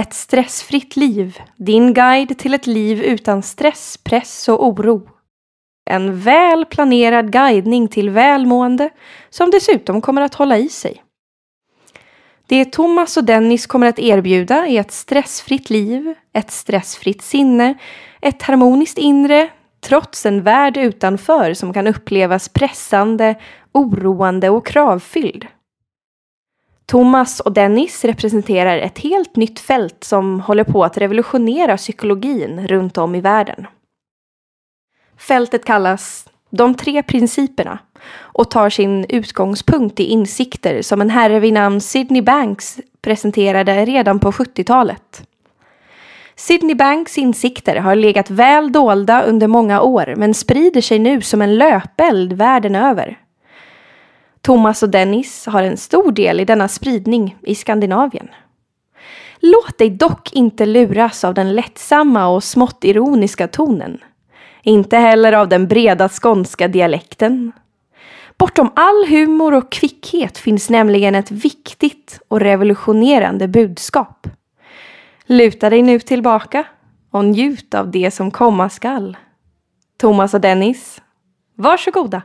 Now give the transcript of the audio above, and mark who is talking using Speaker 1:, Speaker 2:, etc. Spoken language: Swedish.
Speaker 1: Ett stressfritt liv, din guide till ett liv utan stress, press och oro. En väl planerad guidning till välmående som dessutom kommer att hålla i sig. Det Thomas och Dennis kommer att erbjuda är ett stressfritt liv, ett stressfritt sinne, ett harmoniskt inre trots en värld utanför som kan upplevas pressande, oroande och kravfylld. Thomas och Dennis representerar ett helt nytt fält som håller på att revolutionera psykologin runt om i världen. Fältet kallas De tre principerna och tar sin utgångspunkt i insikter som en herre vid namn Sidney Banks presenterade redan på 70-talet. Sidney Banks insikter har legat väl dolda under många år men sprider sig nu som en löpeld världen över. Thomas och Dennis har en stor del i denna spridning i Skandinavien. Låt dig dock inte luras av den lättsamma och smått ironiska tonen. Inte heller av den breda skånska dialekten. Bortom all humor och kvickhet finns nämligen ett viktigt och revolutionerande budskap. Luta dig nu tillbaka och njut av det som komma skall. Thomas och Dennis, varsågoda!